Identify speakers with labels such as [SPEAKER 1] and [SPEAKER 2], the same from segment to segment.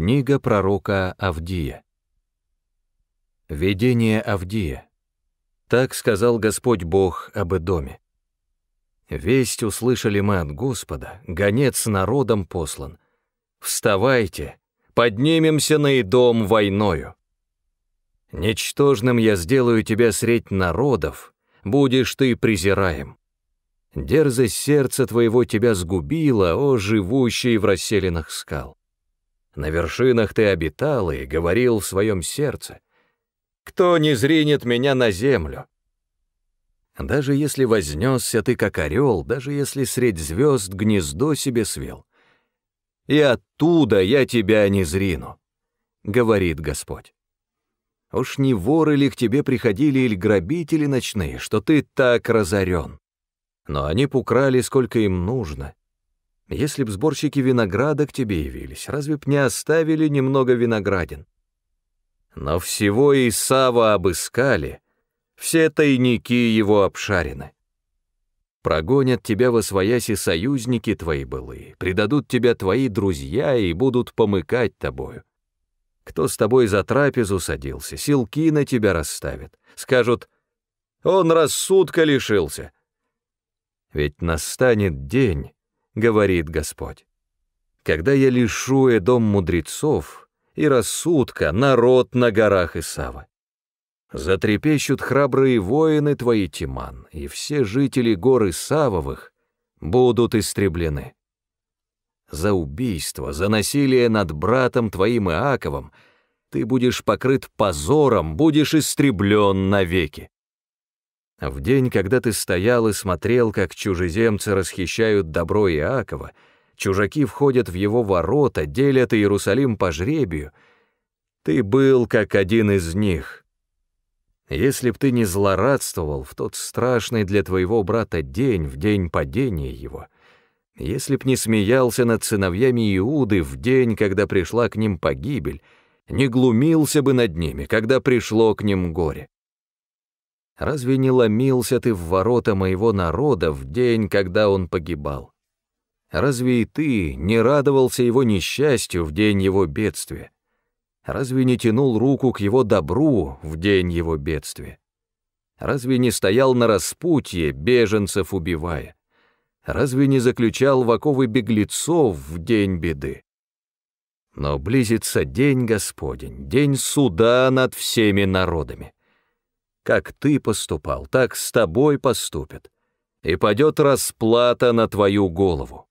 [SPEAKER 1] Книга пророка Авдия. Видение Авдия. Так сказал Господь Бог об Эдоме. Весть услышали мы от Господа, гонец народом послан. Вставайте, поднимемся на Идом войною. Ничтожным я сделаю тебя средь народов, будешь ты презираем. Дерзость сердца твоего тебя сгубила, о живущий в расселенных скал. На вершинах ты обитал и говорил в своем сердце. Кто не зринет меня на землю? Даже если вознесся ты как орел, даже если средь звезд гнездо себе свел, и оттуда я тебя не зрину, — говорит Господь. Уж не воры ли к тебе приходили или грабители ночные, что ты так разорен? Но они пукрали, сколько им нужно, если б сборщики винограда к тебе явились, разве б не оставили немного виноградин? Но всего Исава обыскали, все тайники его обшарены. Прогонят тебя во свояси союзники твои былые, предадут тебя твои друзья и будут помыкать тобою. Кто с тобой за трапезу садился, силки на тебя расставят, скажут «Он рассудка лишился». Ведь настанет день, говорит Господь. Когда я лишу и дом мудрецов и рассудка народ на горах Исава. Затрепещут храбрые воины твои, Тиман, и все жители горы Савовых будут истреблены. За убийство, за насилие над братом твоим Иаковом ты будешь покрыт позором, будешь истреблен навеки. В день, когда ты стоял и смотрел, как чужеземцы расхищают добро Иакова, чужаки входят в его ворота, делят Иерусалим по жребию, ты был как один из них. Если б ты не злорадствовал в тот страшный для твоего брата день, в день падения его, если б не смеялся над сыновьями Иуды в день, когда пришла к ним погибель, не глумился бы над ними, когда пришло к ним горе, Разве не ломился ты в ворота моего народа в день, когда он погибал? Разве и ты не радовался его несчастью в день его бедствия? Разве не тянул руку к его добру в день его бедствия? Разве не стоял на распутье, беженцев убивая? Разве не заключал в оковы беглецов в день беды? Но близится день Господень, день суда над всеми народами. Как ты поступал, так с тобой поступят. И падет расплата на твою голову.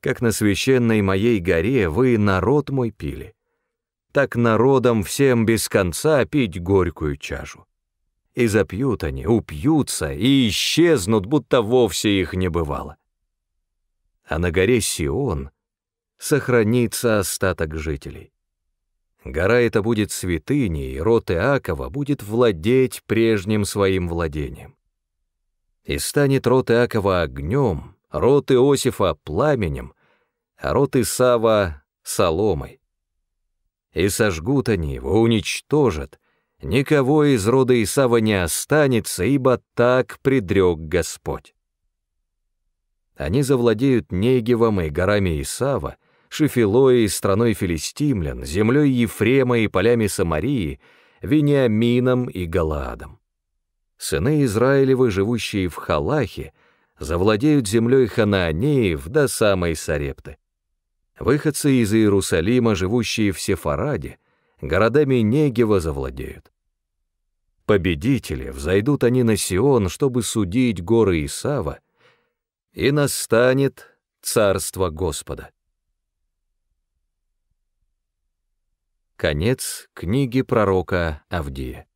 [SPEAKER 1] Как на священной моей горе вы народ мой пили, так народом всем без конца пить горькую чашу. И запьют они, упьются и исчезнут, будто вовсе их не бывало. А на горе Сион сохранится остаток жителей. Гора эта будет святыней, и род Иакова будет владеть прежним своим владением. И станет род Иакова огнем, род Иосифа — пламенем, а род Исава — соломой. И сожгут они его, уничтожат, никого из рода Исава не останется, ибо так предрек Господь. Они завладеют Негевом и горами Исава, Шифилоей, страной филистимлян, землей Ефрема и полями Самарии, Вениамином и Галаадом. Сыны Израилевы, живущие в Халахе, завладеют землей Ханаанеев до самой Сарепты. Выходцы из Иерусалима, живущие в Сефараде, городами Негева завладеют. Победители, взойдут они на Сион, чтобы судить горы Исава, и настанет царство Господа. Конец книги пророка Авдия.